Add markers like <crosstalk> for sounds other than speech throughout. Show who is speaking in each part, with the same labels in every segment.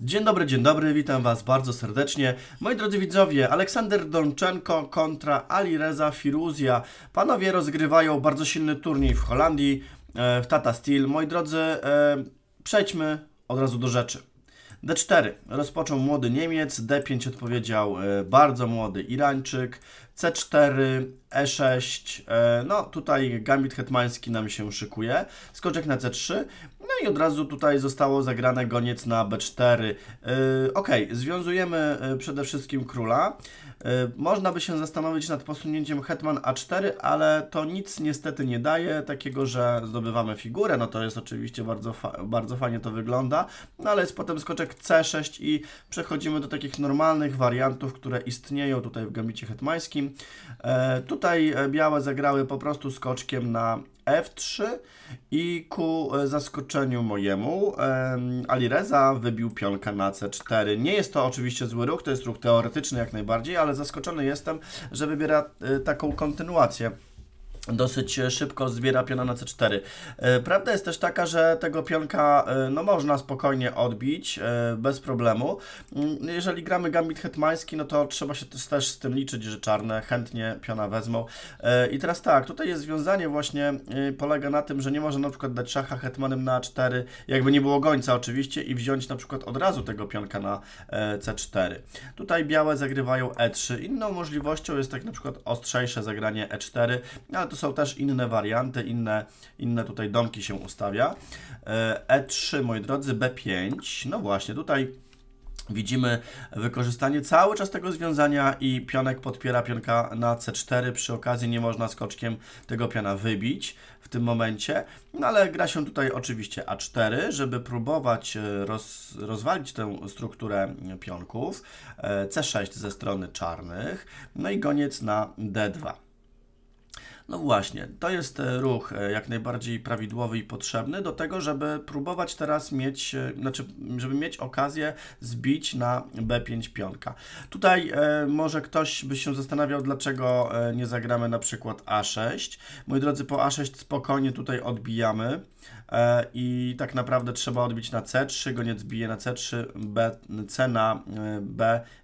Speaker 1: Dzień dobry, dzień dobry, witam Was bardzo serdecznie. Moi drodzy widzowie, Aleksander Donczenko kontra Ali Reza Panowie rozgrywają bardzo silny turniej w Holandii, e, w Tata Steel. Moi drodzy, e, przejdźmy od razu do rzeczy. D4 rozpoczął młody Niemiec, D5 odpowiedział e, bardzo młody Irańczyk, C4, E6, e, no tutaj gambit hetmański nam się szykuje, skoczek na C3, no i od razu tutaj zostało zagrane goniec na B4. E, ok, związujemy przede wszystkim króla, E, można by się zastanowić nad posunięciem Hetman A4, ale to nic niestety nie daje takiego, że zdobywamy figurę, no to jest oczywiście bardzo, fa bardzo fajnie to wygląda, no ale jest potem skoczek C6 i przechodzimy do takich normalnych wariantów, które istnieją tutaj w gambicie hetmańskim. E, tutaj e, białe zagrały po prostu skoczkiem na F3 i ku e, zaskoczeniu mojemu Alireza wybił pionka na C4. Nie jest to oczywiście zły ruch, to jest ruch teoretyczny jak najbardziej, ale zaskoczony jestem, że wybiera e, taką kontynuację dosyć szybko zbiera piona na C4. E, prawda jest też taka, że tego pionka e, no, można spokojnie odbić e, bez problemu. Mm, jeżeli gramy gambit hetmański, no to trzeba się też z tym liczyć, że czarne chętnie piona wezmą. I teraz tak, tutaj jest związanie właśnie polega na tym, że nie można na przykład dać szacha hetmanem na A4, jakby nie było gońca oczywiście i wziąć na przykład od razu tego pionka na C4. Tutaj białe zagrywają E3. Inną możliwością jest tak na przykład ostrzejsze zagranie E4, ale to to są też inne warianty, inne, inne tutaj domki się ustawia. E3, e moi drodzy, B5, no właśnie, tutaj Widzimy wykorzystanie cały czas tego związania i pionek podpiera pionka na C4. Przy okazji nie można skoczkiem tego piana wybić w tym momencie, no ale gra się tutaj oczywiście A4, żeby próbować e, roz, rozwalić tę strukturę pionków. E, C6 ze strony czarnych, no i goniec na D2. No właśnie, to jest e, ruch e, jak najbardziej prawidłowy i potrzebny do tego, żeby próbować teraz mieć, e, znaczy, żeby mieć okazję zbić na B5 pionka. Tutaj może ktoś by się zastanawiał, dlaczego nie zagramy na przykład A6. Moi drodzy, po A6 spokojnie tutaj odbijamy. E, i tak naprawdę trzeba odbić na C3, goniec bije na C3, B, C na e,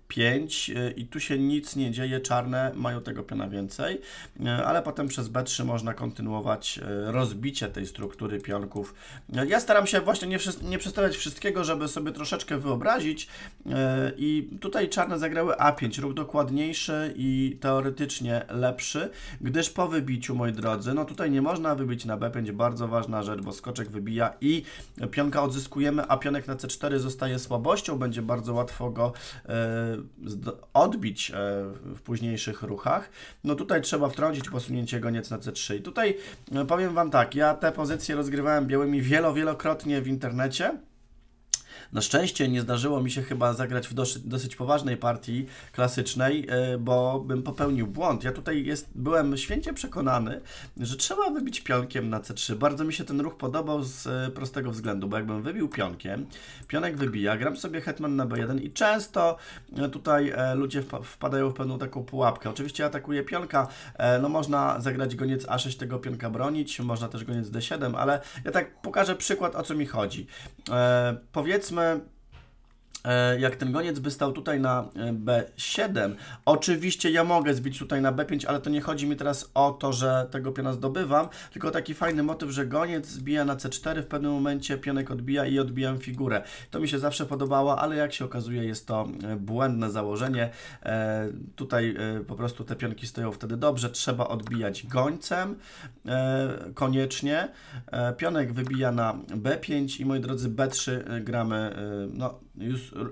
Speaker 1: B5 e, i tu się nic nie dzieje, czarne mają tego piona więcej, ale potem przez B3 można kontynuować rozbicie tej struktury pionków. Ja staram się właśnie nie, nie przedstawiać wszystkiego, żeby sobie troszeczkę wyobrazić i tutaj czarne zagrały A5, ruch dokładniejszy i teoretycznie lepszy, gdyż po wybiciu, moi drodzy, no tutaj nie można wybić na B5, bardzo ważna rzecz, bo skoczek wybija i pionka odzyskujemy, a pionek na C4 zostaje słabością, będzie bardzo łatwo go e, odbić e, w późniejszych ruchach. No tutaj trzeba wtrącić posunięcie goniec na C3 i tutaj e, powiem Wam tak, ja te pozycje rozgrywałem białymi wielo, wielokrotnie w internecie, na szczęście nie zdarzyło mi się chyba zagrać w dosyć, dosyć poważnej partii klasycznej, e, bo bym popełnił błąd. Ja tutaj jest, byłem święcie przekonany, że trzeba wybić pionkiem na C3. Bardzo mi się ten ruch podobał z e, prostego względu, bo jakbym wybił pionkiem, pionek wybija, gram sobie hetman na B1 i często e, tutaj ludzie wpadają w pewną taką pułapkę. Oczywiście atakuje pionka, no można zagrać goniec A6, tego pionka bronić, można też goniec D7, ale ja tak pokażę przykład, o co mi chodzi. Powiedzmy, However, E, jak ten goniec by stał tutaj na e, B7, oczywiście ja mogę zbić tutaj na B5, ale to nie chodzi mi teraz o to, że tego piona zdobywam, tylko taki fajny motyw, że goniec zbija na C4, w pewnym momencie pionek odbija i odbijam figurę. To mi się zawsze podobało, ale jak się okazuje jest to e, błędne założenie. Tutaj po prostu te pionki stoją wtedy dobrze, trzeba odbijać gońcem koniecznie. Pionek wybija na B5 i moi drodzy B3 gramy, no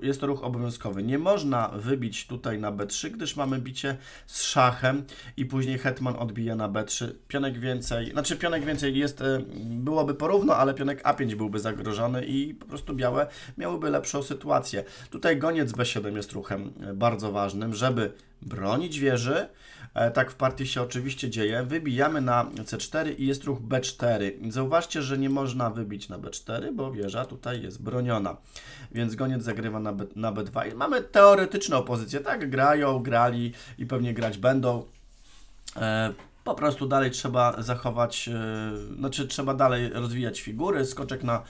Speaker 1: jest to ruch obowiązkowy. Nie można wybić tutaj na B3, gdyż mamy bicie z szachem i później hetman odbija na B3. Pionek więcej, znaczy pionek więcej jest, e, byłoby porówno, ale pionek A5 byłby zagrożony i po prostu białe miałyby lepszą sytuację. Tutaj goniec B7 jest ruchem e, bardzo ważnym, żeby bronić wieży. E, tak w partii się oczywiście dzieje. Wybijamy na C4 i jest ruch B4. Zauważcie, że nie można wybić na B4, bo wieża tutaj jest broniona. Więc goniec zagrywa na, B, na B2. I mamy teoretyczną pozycję, Tak grają, grali i pewnie grać będą. E, po prostu dalej trzeba zachować, e, znaczy trzeba dalej rozwijać figury, skoczek na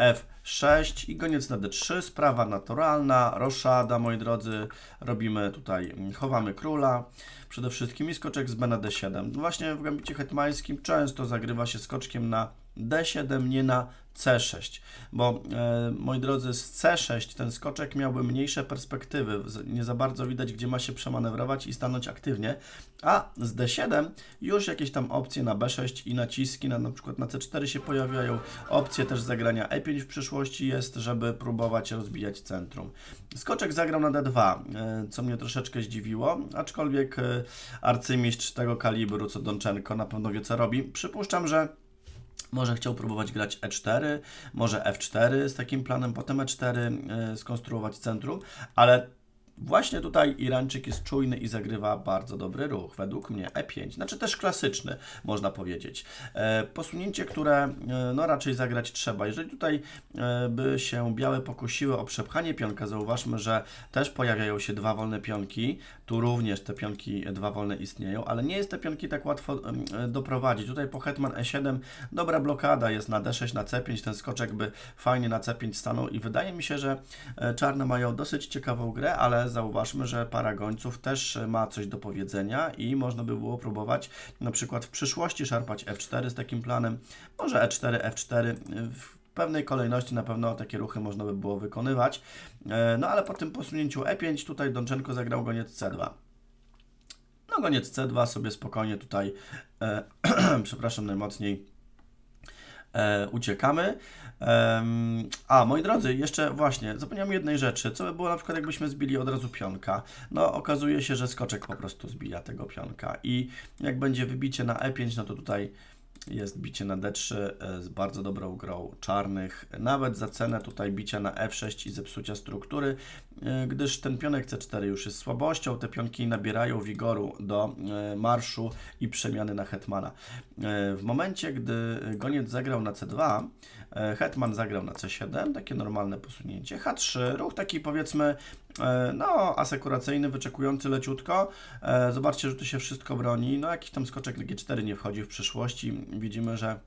Speaker 1: F6 i goniec na D3, sprawa naturalna, roszada, moi drodzy, robimy tutaj, mm, chowamy króla przede wszystkim i skoczek z B na D7. Właśnie w gambicie hetmańskim często zagrywa się skoczkiem na D7, nie na C6, bo e, moi drodzy, z C6 ten skoczek miałby mniejsze perspektywy, nie za bardzo widać, gdzie ma się przemanewrować i stanąć aktywnie, a z D7 już jakieś tam opcje na B6 i naciski na na przykład na C4 się pojawiają, opcje też zagrania E5 w przyszłości jest, żeby próbować rozbijać centrum. Skoczek zagrał na D2, e, co mnie troszeczkę zdziwiło, aczkolwiek e, arcymistrz tego kalibru, co Dączenko, na pewno wie co robi. Przypuszczam, że może chciał próbować grać E4, może F4 z takim planem, potem E4 e, skonstruować centrum, ale Właśnie tutaj Irańczyk jest czujny i zagrywa bardzo dobry ruch, według mnie E5, znaczy też klasyczny, można powiedzieć. E, posunięcie, które e, no raczej zagrać trzeba. Jeżeli tutaj e, by się białe pokusiły o przepchanie pionka, zauważmy, że też pojawiają się dwa wolne pionki, tu również te pionki dwa wolne istnieją, ale nie jest te pionki tak łatwo doprowadzić. Tutaj po hetman E7 dobra blokada jest na D6, na C5, ten skoczek by fajnie na C5 stanął i wydaje mi się, że czarne mają dosyć ciekawą grę, ale zauważmy, że para gońców też ma coś do powiedzenia i można by było próbować na przykład w przyszłości szarpać F4 z takim planem, może E4, F4 y, w pewnej kolejności na pewno takie ruchy można by było wykonywać. E, no ale po tym posunięciu E5 tutaj Donczenko zagrał goniec C2. No goniec C2 sobie spokojnie tutaj, e, <clears throat> przepraszam najmocniej, e, uciekamy. a, moi drodzy, jeszcze właśnie, zapomniałem jednej rzeczy. Co by było na przykład, jakbyśmy zbili od razu pionka? No, okazuje się, że skoczek po prostu zbija tego pionka i jak będzie wybicie na E5, no to tutaj jest bicie na d3 e, z bardzo dobrą grą czarnych, nawet za cenę tutaj bicia na f6 i zepsucia struktury, e, gdyż ten pionek c4 już jest słabością, te pionki nabierają wigoru do e, marszu i przemiany na hetmana. W momencie, gdy goniec zagrał na c2, hetman zagrał na c7, takie normalne posunięcie, h3, ruch taki powiedzmy E, no, asekuracyjny, wyczekujący leciutko. E, zobaczcie, że tu się wszystko broni. No, jakiś tam skoczek G4 nie wchodzi w przyszłości. Widzimy, że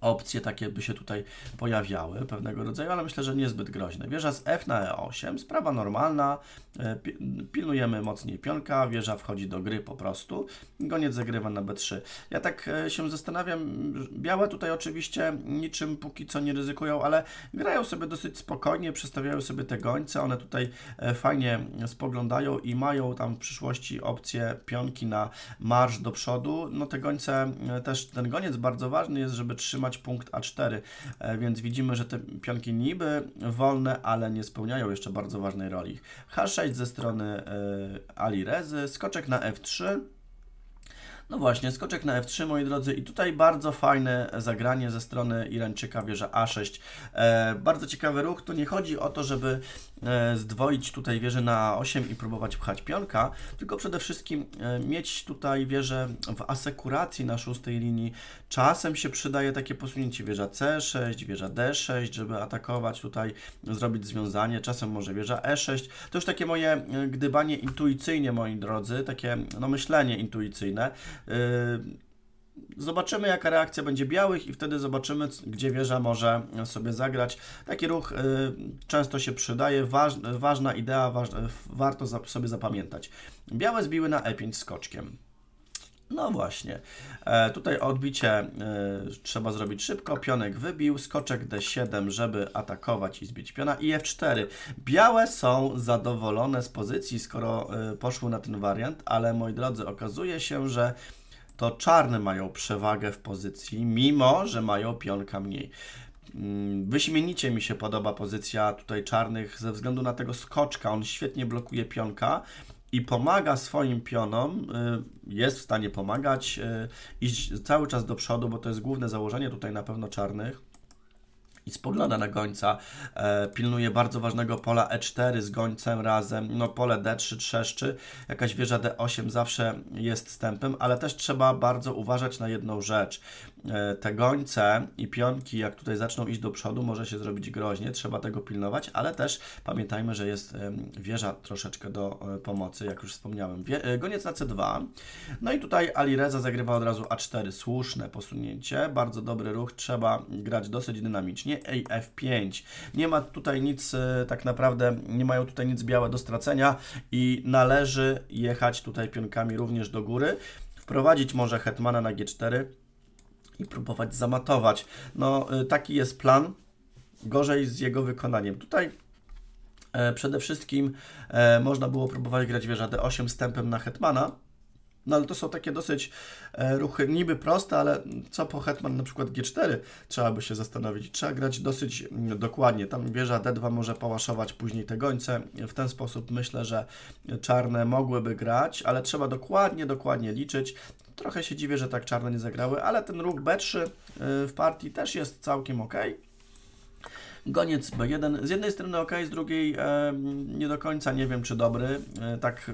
Speaker 1: opcje takie by się tutaj pojawiały pewnego rodzaju, ale myślę, że niezbyt groźne. Wieża z F na E8, sprawa normalna, e, pilnujemy mocniej pionka, wieża wchodzi do gry po prostu, goniec zagrywa na B3. Ja tak e, się zastanawiam, białe tutaj oczywiście niczym póki co nie ryzykują, ale grają sobie dosyć spokojnie, przestawiają sobie te gońce, one tutaj e, fajnie spoglądają i mają tam w przyszłości opcję pionki na marsz do przodu. No te gońce, też ten goniec bardzo ważny jest, żeby trzymać punkt A4, e, więc widzimy, że te pionki niby wolne, ale nie spełniają jeszcze bardzo ważnej roli. H6 ze strony e, Ali Rezy, skoczek na F3, no właśnie, skoczek na F3, moi drodzy, i tutaj bardzo fajne zagranie ze strony Irańczyka, wieża A6. E, bardzo ciekawy ruch, tu nie chodzi o to, żeby e, zdwoić tutaj wieżę na A8 i próbować pchać pionka, tylko przede wszystkim e, mieć tutaj wieżę w asekuracji na szóstej linii. Czasem się przydaje takie posunięcie wieża C6, wieża D6, żeby atakować tutaj, zrobić związanie, czasem może wieża E6. To już takie moje e, gdybanie intuicyjnie, moi drodzy, takie no, myślenie intuicyjne. Yy, zobaczymy, jaka reakcja będzie białych i wtedy zobaczymy, gdzie wieża może sobie zagrać. Taki ruch yy, często się przydaje, Waż, ważna idea, waż, warto sobie zapamiętać. Białe zbiły na E5 skoczkiem. No właśnie. E, tutaj odbicie e, trzeba zrobić szybko. Pionek wybił, skoczek d7, żeby atakować i zbić piona i f4. Białe są zadowolone z pozycji, skoro e, poszły na ten wariant, ale moi drodzy, okazuje się, że to czarne mają przewagę w pozycji, mimo że mają pionka mniej. Mm, wyśmienicie mi się podoba pozycja tutaj czarnych ze względu na tego skoczka. On świetnie blokuje pionka, i pomaga swoim pionom, y, jest w stanie pomagać, y, iść cały czas do przodu, bo to jest główne założenie tutaj na pewno czarnych, i spogląda na gońca. E, pilnuje bardzo ważnego pola E4 z gońcem razem. No pole D3 trzeszczy, jakaś wieża D8 zawsze jest stępem, ale też trzeba bardzo uważać na jedną rzecz. E, te gońce i pionki, jak tutaj zaczną iść do przodu, może się zrobić groźnie, trzeba tego pilnować, ale też pamiętajmy, że jest e, wieża troszeczkę do e, pomocy, jak już wspomniałem. Wie, e, goniec na C2. No i tutaj Alireza zagrywa od razu A4. Słuszne posunięcie, bardzo dobry ruch, trzeba grać dosyć dynamicznie AF5. Nie ma tutaj nic e, tak naprawdę, nie mają tutaj nic białe do stracenia i należy jechać tutaj pionkami również do góry. Wprowadzić może hetmana na G4 i próbować zamatować. No e, taki jest plan. Gorzej z jego wykonaniem. Tutaj e, Przede wszystkim można było próbować grać wieża D8 z tempem na Hetmana, no ale to są takie dosyć e, ruchy niby proste, ale co po Hetman na przykład G4 trzeba by się zastanowić. Trzeba grać dosyć mm, dokładnie. Tam wieża D2 może pałaszować później te gońce. W ten sposób myślę, że czarne mogłyby grać, ale trzeba dokładnie, dokładnie liczyć. Trochę się dziwię, że tak czarne nie zagrały, ale ten ruch B3 e, w partii też jest całkiem ok. Goniec B1. Z jednej strony ok, z drugiej e, nie do końca nie wiem, czy dobry. E, tak, e,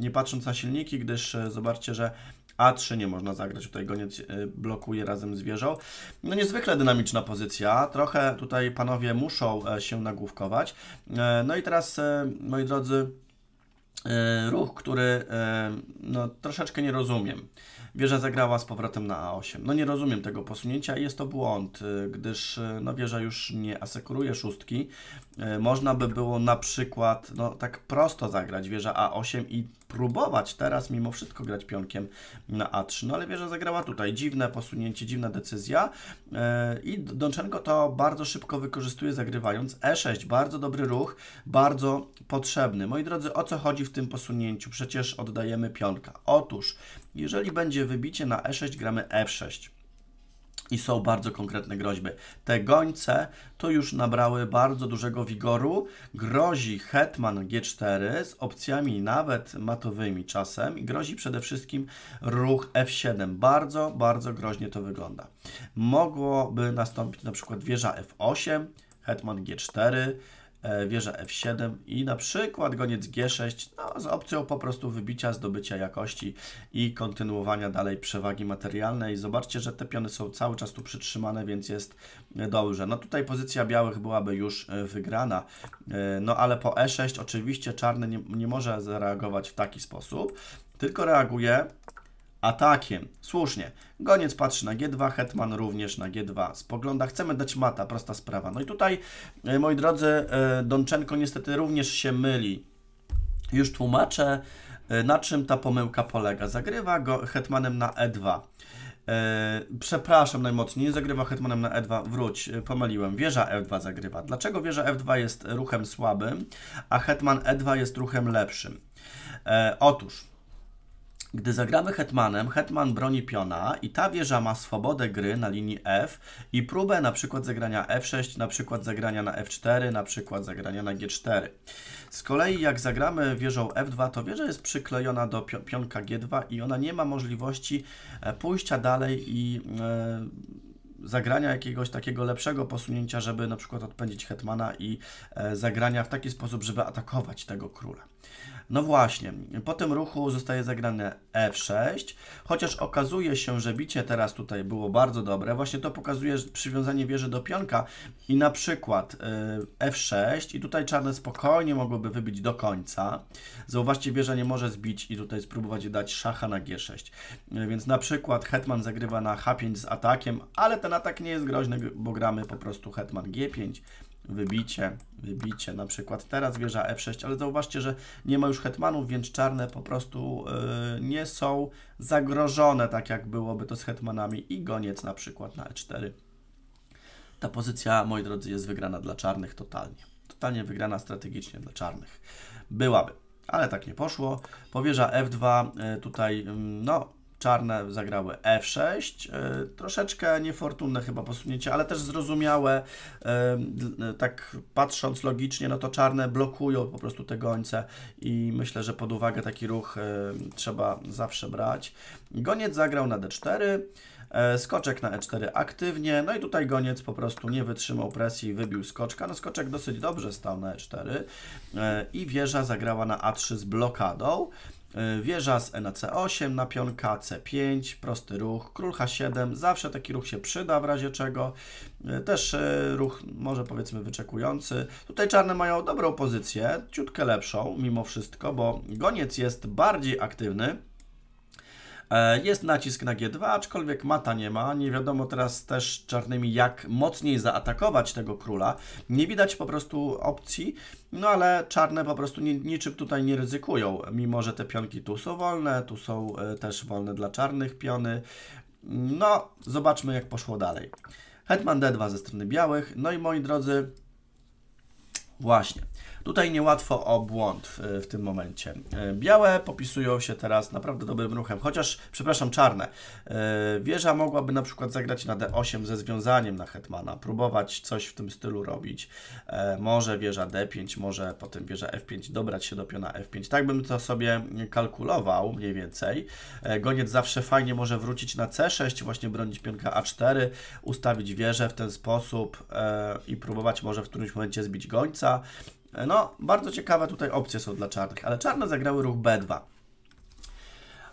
Speaker 1: nie patrząc na silniki, gdyż e, zobaczcie, że a3 nie można zagrać, tutaj goniec e, blokuje razem z wieżą. No niezwykle dynamiczna pozycja, trochę tutaj panowie muszą się nagłówkować. No i teraz, moi drodzy, ruch, który no, troszeczkę nie rozumiem. Wieża zagrała z powrotem na A8. No nie rozumiem tego posunięcia i jest to błąd, y, gdyż y, no, wieża już nie asekuruje szóstki. Y, można by było na przykład no, tak prosto zagrać wieża A8 i próbować teraz mimo wszystko grać pionkiem na A3, no ale wieża zagrała tutaj. Dziwne posunięcie, dziwna decyzja i Donczenko to bardzo szybko wykorzystuje zagrywając E6. Bardzo dobry ruch, bardzo potrzebny. Moi drodzy, o co chodzi w tym posunięciu? Przecież oddajemy pionka. Otóż jeżeli będzie wybicie na e6, gramy f6 e i są bardzo konkretne groźby. Te gońce to już nabrały bardzo dużego wigoru. Grozi hetman g4 z opcjami nawet matowymi czasem i grozi przede wszystkim ruch f7. Bardzo, bardzo groźnie to wygląda. Mogłoby nastąpić na przykład wieża f8, hetman g4, E, wieża f7 i na przykład goniec g6 no, z opcją po prostu wybicia, zdobycia jakości i kontynuowania dalej przewagi materialnej. Zobaczcie, że te piony są cały czas tu przytrzymane, więc jest dobrze. No tutaj pozycja białych byłaby już e, wygrana, e, no ale po e6 oczywiście czarny nie, nie może zareagować w taki sposób, tylko reaguje atakiem. Słusznie. Goniec patrzy na G2, Hetman również na G2. Spogląda, chcemy dać mata, prosta sprawa. No i tutaj, e, moi drodzy, e, Donczenko niestety również się myli. Już tłumaczę, e, na czym ta pomyłka polega. Zagrywa go Hetmanem na E2. Przepraszam najmocniej, nie zagrywa hetmanem na e2, wróć, pomyliłem, wieża f2 zagrywa. Dlaczego wieża f2 jest ruchem słabym, a hetman e2 jest ruchem lepszym? otóż, gdy zagramy hetmanem, hetman broni piona i ta wieża ma swobodę gry na linii f i próbę na przykład zagrania f6, na przykład zagrania na f4, na przykład zagrania na g4. Z kolei jak zagramy wieżą f2, to wieża jest przyklejona do pionka g2 i ona nie ma możliwości e, pójścia dalej i e, zagrania jakiegoś takiego lepszego posunięcia, żeby na przykład odpędzić hetmana i e, zagrania w taki sposób, żeby atakować tego króla. No właśnie, po tym ruchu zostaje zagrane F6, chociaż okazuje się, że bicie teraz tutaj było bardzo dobre. Właśnie to pokazuje przywiązanie wieży do pionka i na przykład e, F6 i tutaj czarne spokojnie mogłyby wybić do końca. Zauważcie, wieża nie może zbić i tutaj spróbować dać szacha na G6. E, więc na przykład hetman zagrywa na H5 z atakiem, ale ten atak nie jest groźny, bo gramy po prostu hetman G5, wybicie, wybicie, na przykład teraz wieża f6, ale zauważcie, że nie ma już hetmanów, więc czarne po prostu yy, nie są zagrożone, tak jak byłoby to z hetmanami i goniec na przykład na e4. Ta pozycja, moi drodzy, jest wygrana dla czarnych totalnie. Totalnie wygrana strategicznie dla czarnych. Byłaby, ale tak nie poszło. Powierza f2, yy, tutaj, yy, no, Czarne zagrały F6, e, troszeczkę niefortunne chyba posunięcie, ale też zrozumiałe, e, e, tak patrząc logicznie, no to czarne blokują po prostu te gońce i myślę, że pod uwagę taki ruch trzeba zawsze brać. Goniec zagrał na D4, skoczek na E4 aktywnie, no i tutaj goniec po prostu nie wytrzymał presji i wybił skoczka, no skoczek dosyć dobrze stał na E4 i wieża zagrała na A3 z blokadą, E, wieża z nac na 8 napionka C5, prosty ruch, król H7, zawsze taki ruch się przyda w razie czego. E, też e, ruch może powiedzmy wyczekujący. Tutaj czarne mają dobrą pozycję, ciutkę lepszą mimo wszystko, bo goniec jest bardziej aktywny. E, jest nacisk na G2, aczkolwiek mata nie ma. Nie wiadomo teraz też czarnymi, jak mocniej zaatakować tego króla. Nie widać po prostu opcji, no ale czarne po prostu niczym tutaj nie ryzykują, mimo że te pionki tu są wolne, tu są e, też wolne dla czarnych piony. No, zobaczmy jak poszło dalej. Hetman D2 ze strony białych. No i moi drodzy, właśnie. Tutaj niełatwo o błąd w, w tym momencie. E, białe popisują się teraz naprawdę dobrym ruchem, chociaż, przepraszam, czarne. E, wieża mogłaby na przykład zagrać na d8 ze związaniem na hetmana, próbować coś w tym stylu robić. E, może wieża d5, może potem wieża f5, dobrać się do piona f5. Tak bym to sobie kalkulował mniej więcej. Goniec zawsze fajnie może wrócić na c6, właśnie bronić pionka a4, ustawić wieżę w ten sposób i próbować może w którymś momencie zbić gońca. No, bardzo ciekawe tutaj opcje są dla czarnych, ale czarne zagrały ruch B2.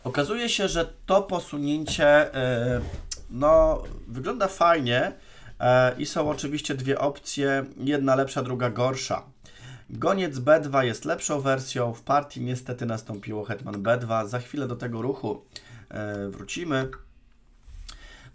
Speaker 1: Okazuje się, że to posunięcie e, no, wygląda fajnie e, i są oczywiście dwie opcje, jedna lepsza, druga gorsza. Goniec B2 jest lepszą wersją, w partii niestety nastąpiło hetman B2, za chwilę do tego ruchu e, wrócimy.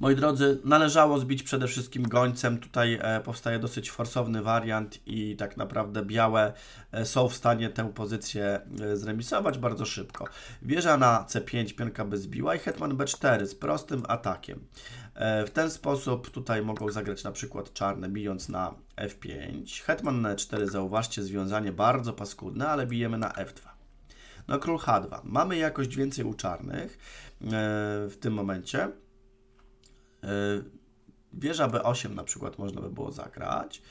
Speaker 1: Moi drodzy, należało zbić przede wszystkim gońcem. Tutaj e, powstaje dosyć forsowny wariant i tak naprawdę białe e, są w stanie tę pozycję e, zremisować bardzo szybko. Wieża na C5 pionka by zbiła i hetman B4 z prostym atakiem. W ten sposób tutaj mogą zagrać na przykład czarne, bijąc na F5. Hetman na E4, zauważcie, związanie bardzo paskudne, ale bijemy na F2. No król H2. Mamy jakość więcej u czarnych w tym momencie. Y, wieża B8 na przykład można by było zagrać.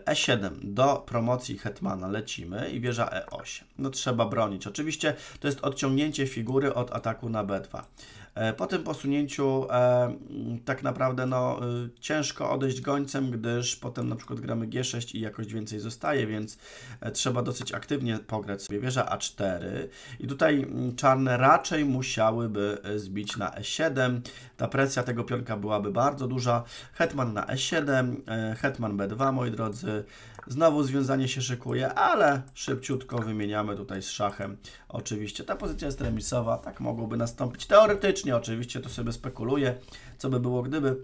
Speaker 1: Y, E7 do promocji Hetmana lecimy i wieża E8. No trzeba bronić. Oczywiście to jest odciągnięcie figury od ataku na B2. E, po tym posunięciu e, tak naprawdę no, e, ciężko odejść gońcem, gdyż potem na przykład gramy G6 i jakoś więcej zostaje, więc trzeba dosyć aktywnie pograć sobie wieża A4 i tutaj mm, czarne raczej musiałyby zbić na E7. Ta presja tego pionka byłaby bardzo duża. Hetman na E7, Hetman B2 moi drodzy, Znowu związanie się szykuje, ale szybciutko wymieniamy tutaj z szachem. Oczywiście ta pozycja jest remisowa, tak mogłoby nastąpić teoretycznie, oczywiście to sobie spekuluję, co by było gdyby.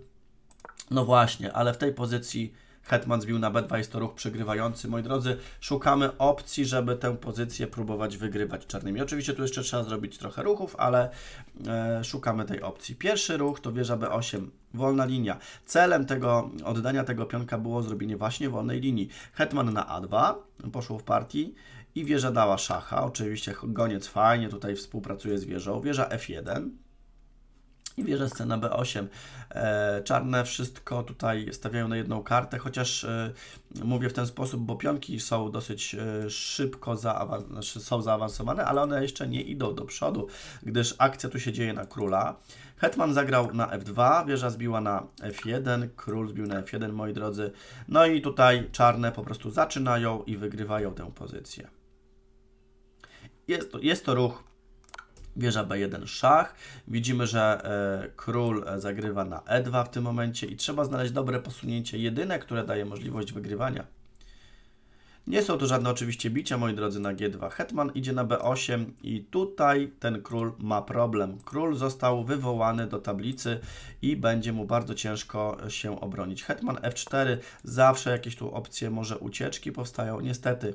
Speaker 1: No właśnie, ale w tej pozycji Hetman zbił na B2 jest to ruch przegrywający. Moi drodzy, szukamy opcji, żeby tę pozycję próbować wygrywać czarnymi. Oczywiście tu jeszcze trzeba zrobić trochę ruchów, ale e, szukamy tej opcji. Pierwszy ruch to wieża B8 wolna linia. Celem tego oddania tego pionka było zrobienie właśnie wolnej linii. Hetman na A2 poszło w partii i wieża dała szacha. Oczywiście goniec fajnie tutaj współpracuje z wieżą. Wieża F1 i wieża scena B8. E, czarne wszystko tutaj stawiają na jedną kartę, chociaż e, mówię w ten sposób, bo pionki są dosyć e, szybko zaawans znaczy są zaawansowane, ale one jeszcze nie idą do przodu, gdyż akcja tu się dzieje na króla. Hetman zagrał na F2, wieża zbiła na F1, król zbił na F1, moi drodzy. No i tutaj czarne po prostu zaczynają i wygrywają tę pozycję. Jest to, jest to ruch wieża B1 szach. Widzimy, że e, król e, zagrywa na E2 w tym momencie i trzeba znaleźć dobre posunięcie, jedyne, które daje możliwość wygrywania. Nie są to żadne oczywiście bicia, moi drodzy, na G2. Hetman idzie na B8 i tutaj ten król ma problem. Król został wywołany do tablicy i będzie mu bardzo ciężko się obronić. Hetman F4, zawsze jakieś tu opcje może ucieczki powstają. Niestety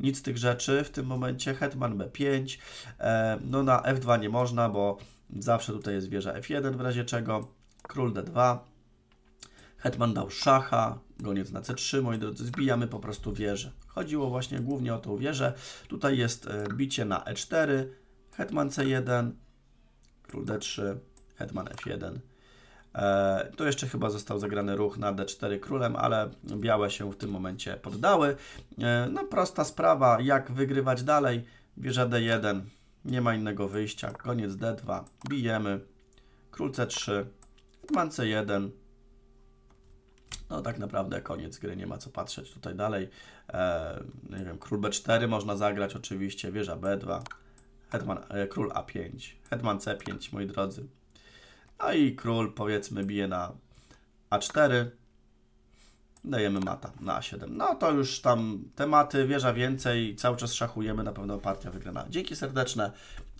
Speaker 1: nic z tych rzeczy w tym momencie. Hetman B5, e, no na F2 nie można, bo zawsze tutaj jest wieża F1 w razie czego. Król D2, Hetman dał szacha, goniec na c3, moi drodzy, zbijamy po prostu wieżę. Chodziło właśnie głównie o tą wieżę. Tutaj jest e, bicie na e4, hetman c1, król d3, hetman f1. E, to jeszcze chyba został zagrany ruch na d4 królem, ale białe się w tym momencie poddały. E, no prosta sprawa, jak wygrywać dalej. Wieża d1, nie ma innego wyjścia. Koniec d2, bijemy. Król c3, hetman c1, no tak naprawdę koniec gry, nie ma co patrzeć tutaj dalej. E, no nie wiem, król b4 można zagrać oczywiście, wieża b2, hetman, e, król a5, hetman c5, moi drodzy. No i król powiedzmy bije na a4, dajemy mata na a7. No to już tam tematy, wieża więcej, cały czas szachujemy, na pewno partia wygrana. Dzięki serdeczne,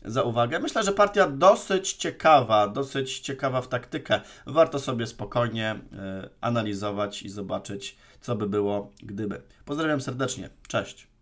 Speaker 1: za uwagę. Myślę, że partia dosyć ciekawa, dosyć ciekawa w taktykę. Warto sobie spokojnie e, analizować i zobaczyć, co by było, gdyby. Pozdrawiam serdecznie. Cześć.